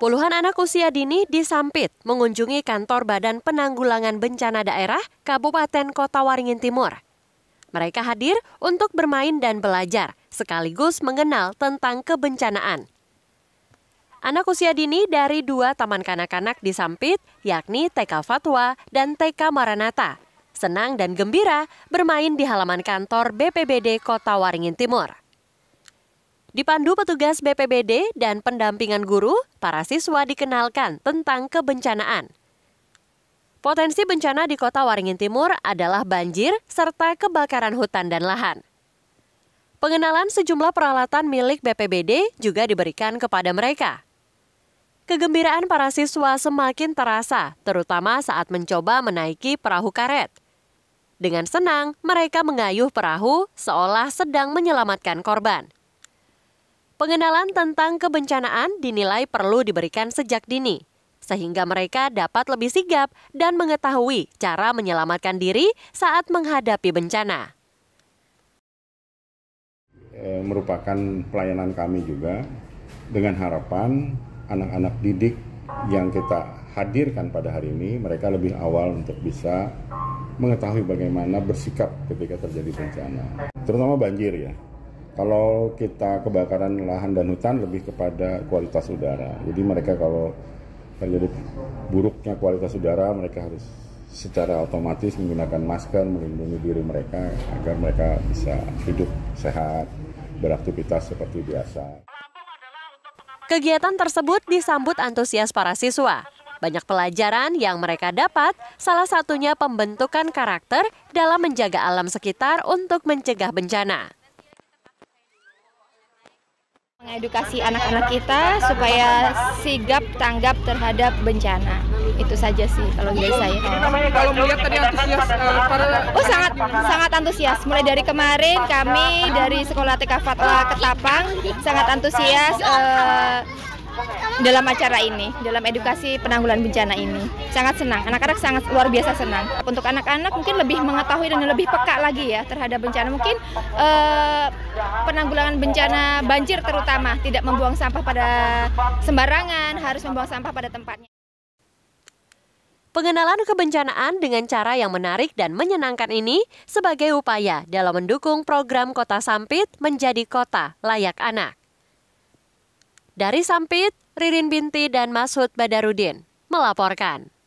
Puluhan anak usia dini disampit mengunjungi kantor Badan Penanggulangan Bencana Daerah Kabupaten Kota Waringin Timur. Mereka hadir untuk bermain dan belajar, sekaligus mengenal tentang kebencanaan. Anak usia dini dari dua taman kanak-kanak di Sampit, yakni TK Fatwa dan TK Maranata, senang dan gembira bermain di halaman kantor BPBD Kota Waringin Timur. Dipandu petugas BPBD dan pendampingan guru, para siswa dikenalkan tentang kebencanaan. Potensi bencana di kota Waringin Timur adalah banjir serta kebakaran hutan dan lahan. Pengenalan sejumlah peralatan milik BPBD juga diberikan kepada mereka. Kegembiraan para siswa semakin terasa, terutama saat mencoba menaiki perahu karet. Dengan senang, mereka mengayuh perahu seolah sedang menyelamatkan korban. Pengenalan tentang kebencanaan dinilai perlu diberikan sejak dini, sehingga mereka dapat lebih sigap dan mengetahui cara menyelamatkan diri saat menghadapi bencana. E, merupakan pelayanan kami juga dengan harapan anak-anak didik yang kita hadirkan pada hari ini, mereka lebih awal untuk bisa mengetahui bagaimana bersikap ketika terjadi bencana, terutama banjir ya. Kalau kita kebakaran lahan dan hutan lebih kepada kualitas udara. Jadi mereka kalau terjadi buruknya kualitas udara, mereka harus secara otomatis menggunakan masker melindungi diri mereka agar mereka bisa hidup sehat beraktivitas seperti biasa. Kegiatan tersebut disambut antusias para siswa. Banyak pelajaran yang mereka dapat, salah satunya pembentukan karakter dalam menjaga alam sekitar untuk mencegah bencana. Edukasi anak-anak kita supaya sigap tanggap terhadap bencana. Itu saja sih kalau dari saya. Kalau melihat tadi antusias eh, para Oh sangat sangat antusias. Mulai dari kemarin kami dari Sekolah TK Fatwa Ketapang sangat antusias uh, dalam acara ini, dalam edukasi penanggulangan bencana ini. Sangat senang, anak-anak sangat luar biasa senang. Untuk anak-anak mungkin lebih mengetahui dan lebih peka lagi ya terhadap bencana. Mungkin eh, penanggulangan bencana banjir terutama tidak membuang sampah pada sembarangan, harus membuang sampah pada tempatnya. Pengenalan kebencanaan dengan cara yang menarik dan menyenangkan ini sebagai upaya dalam mendukung program Kota Sampit menjadi kota layak anak. Dari Sampit, Ririn Binti dan Masud Badarudin melaporkan.